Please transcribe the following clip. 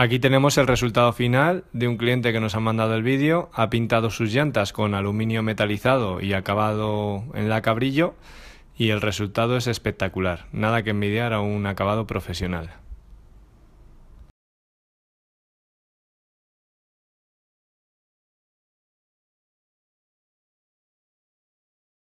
Aquí tenemos el resultado final de un cliente que nos ha mandado el vídeo, ha pintado sus llantas con aluminio metalizado y acabado en la cabrillo y el resultado es espectacular, nada que envidiar a un acabado profesional.